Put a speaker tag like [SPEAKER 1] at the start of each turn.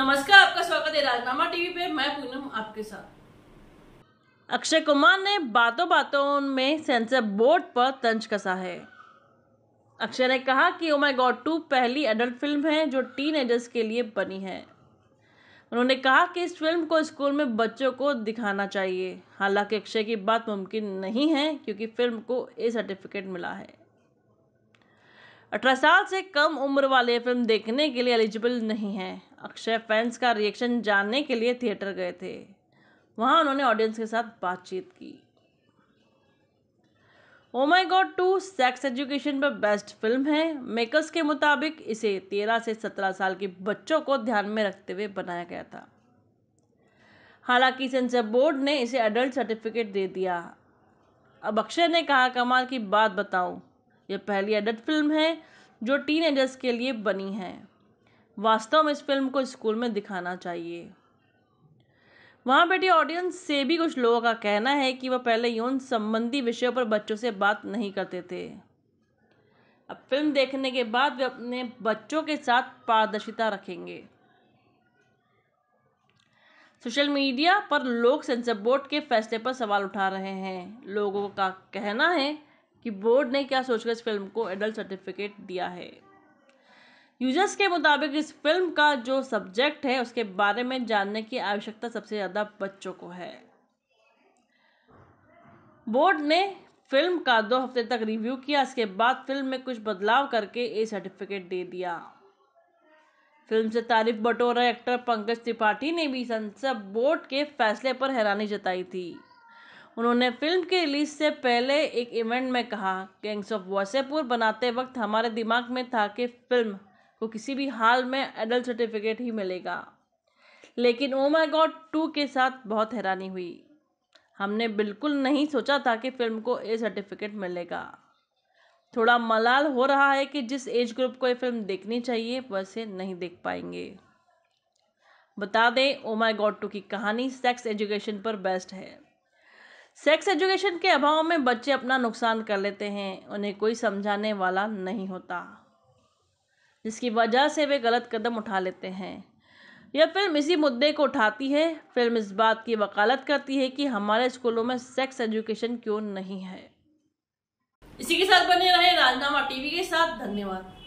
[SPEAKER 1] नमस्कार आपका स्वागत है राजनामा टीवी पे मैं पूनम आपके साथ अक्षय कुमार ने बातों बातों में सेंसर बोर्ड पर तंज कसा है अक्षय ने कहा कि ओ माय गॉड टू पहली एडल्ट फिल्म है जो एजर्स के लिए बनी है उन्होंने कहा कि इस फिल्म को स्कूल में बच्चों को दिखाना चाहिए हालांकि अक्षय की बात मुमकिन नहीं है क्योंकि फिल्म को ए सर्टिफिकेट मिला है अठारह साल से कम उम्र वाले फिल्म देखने के लिए एलिजिबल नहीं है अक्षय फैंस का रिएक्शन जानने के लिए थिएटर गए थे वहां उन्होंने ऑडियंस के साथ बातचीत की Oh My God two sex education पर बेस्ट फिल्म है मेकर्स के मुताबिक इसे तेरह से सत्रह साल के बच्चों को ध्यान में रखते हुए बनाया गया था हालांकि सेंसर बोर्ड ने इसे एडल्ट सर्टिफिकेट दे दिया अब अक्षय ने कहा कमाल की बात बताऊं यह पहली एडल्ट फिल्म है जो टीन के लिए बनी है वास्तव में इस फिल्म को स्कूल में दिखाना चाहिए वहाँ बैठी ऑडियंस से भी कुछ लोगों का कहना है कि वह पहले यौन संबंधी विषयों पर बच्चों से बात नहीं करते थे अब फिल्म देखने के बाद वे अपने बच्चों के साथ पारदर्शिता रखेंगे सोशल मीडिया पर लोग सेंसर बोर्ड के फैसले पर सवाल उठा रहे हैं लोगों का कहना है कि बोर्ड ने क्या सोचकर इस फिल्म को एडल्ट सर्टिफिकेट दिया है यूजर्स के मुताबिक इस फिल्म का जो सब्जेक्ट है उसके बारे में जानने की आवश्यकता सबसे ज़्यादा बच्चों को है बोर्ड ने फिल्म का दो हफ्ते तक रिव्यू किया इसके बाद फिल्म में कुछ बदलाव करके ए सर्टिफिकेट दे दिया फिल्म से तारीफ बटोर रहे एक्टर पंकज त्रिपाठी ने भी संसद बोर्ड के फैसले पर हैरानी जताई थी उन्होंने फिल्म के रिलीज से पहले एक इवेंट में कहा गैंग्स ऑफ वसेपुर बनाते वक्त हमारे दिमाग में था कि फिल्म को किसी भी हाल में एडल्ट सर्टिफिकेट ही मिलेगा लेकिन ओ माई गॉड टू के साथ बहुत हैरानी हुई हमने बिल्कुल नहीं सोचा था कि फिल्म को ए सर्टिफिकेट मिलेगा थोड़ा मलाल हो रहा है कि जिस एज ग्रुप को ये फिल्म देखनी चाहिए वैसे नहीं देख पाएंगे बता दें ओ माई गॉड टू की कहानी सेक्स एजुकेशन पर बेस्ट है सेक्स एजुकेशन के अभाव में बच्चे अपना नुकसान कर लेते हैं उन्हें कोई समझाने वाला नहीं होता जिसकी वजह से वे गलत कदम उठा लेते हैं यह फ़िल्म इसी मुद्दे को उठाती है फ़िल्म इस बात की वकालत करती है कि हमारे स्कूलों में सेक्स एजुकेशन क्यों नहीं है इसी के साथ बने रहे राजनामा टीवी के साथ धन्यवाद